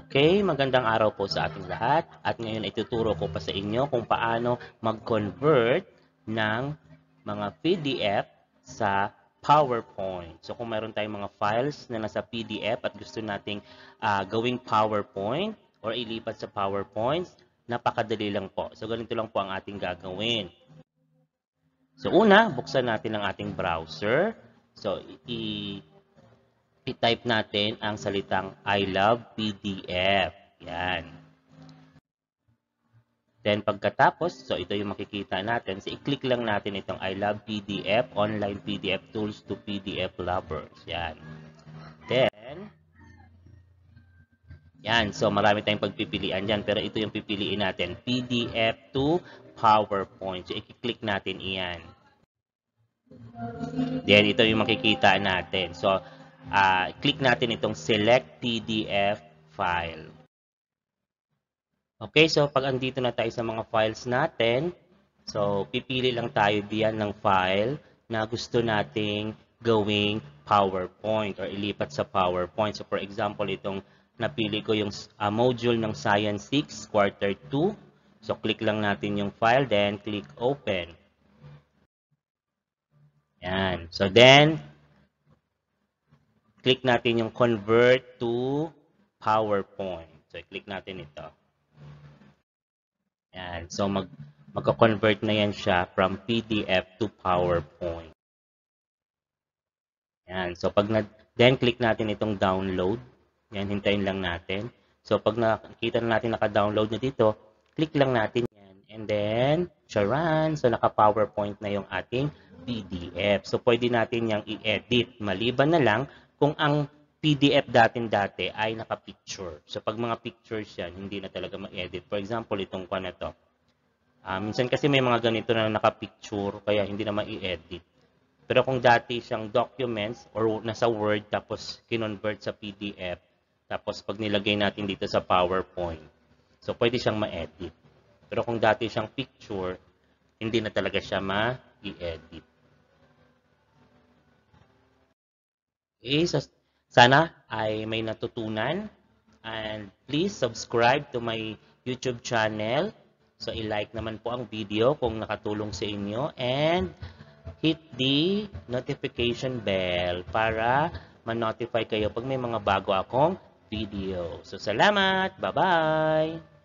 Okay, magandang araw po sa ating lahat at ngayon ituturo ko pa sa inyo kung paano mag-convert ng mga PDF sa PowerPoint. So kung meron tayong mga files na nasa PDF at gusto nating uh, gawing PowerPoint or ilipat sa PowerPoint, napakadali lang po. So ganito lang po ang ating gagawin. So una, buksan natin ang ating browser. So i i-type natin ang salitang I love PDF. Yan. Then pagkatapos, so ito yung makikita natin. So i-click lang natin itong I love PDF, online PDF tools to PDF lovers. Yan. Then, yan. So marami tayong pagpipilian dyan. Pero ito yung pipiliin natin. PDF to PowerPoint. So i-click natin iyan. Then ito yung makikita natin. So uh, click natin itong select PDF file. Okay, so pag andito na tayo sa mga files natin, so pipili lang tayo diyan ng file na gusto nating gawing PowerPoint or ilipat sa PowerPoint. So for example, itong napili ko yung uh, module ng Science 6, Quarter 2. So click lang natin yung file, then click Open. Yan. So then, click natin yung convert to PowerPoint. So, click natin ito. Ayan. So, mag magko-convert na yan siya from PDF to PowerPoint. Ayan. So, pag na then click natin itong download. Yan, hintayin lang natin. So, pag nakita na natin naka-download na dito, click lang natin yan. And then, charan. So, naka-PowerPoint na yung ating PDF. So, pwede natin yung i-edit. Maliban na lang kung ang PDF datin dati ay naka-picture. So pag mga pictures yan, hindi na talaga ma-edit. For example, itong kwa na to. Uh, minsan kasi may mga ganito na naka-picture, kaya hindi na ma-edit. Pero kung dati siyang documents or nasa Word, tapos kinonvert sa PDF, tapos pag nilagay natin dito sa PowerPoint, so pwede siyang ma-edit. Pero kung dati siyang picture, hindi na talaga siya ma-edit. Okay, so sana ay may natutunan. And please subscribe to my YouTube channel. So, i-like naman po ang video kung nakatulong sa inyo. And hit the notification bell para ma-notify kayo pag may mga bago akong video. So, salamat! Bye-bye!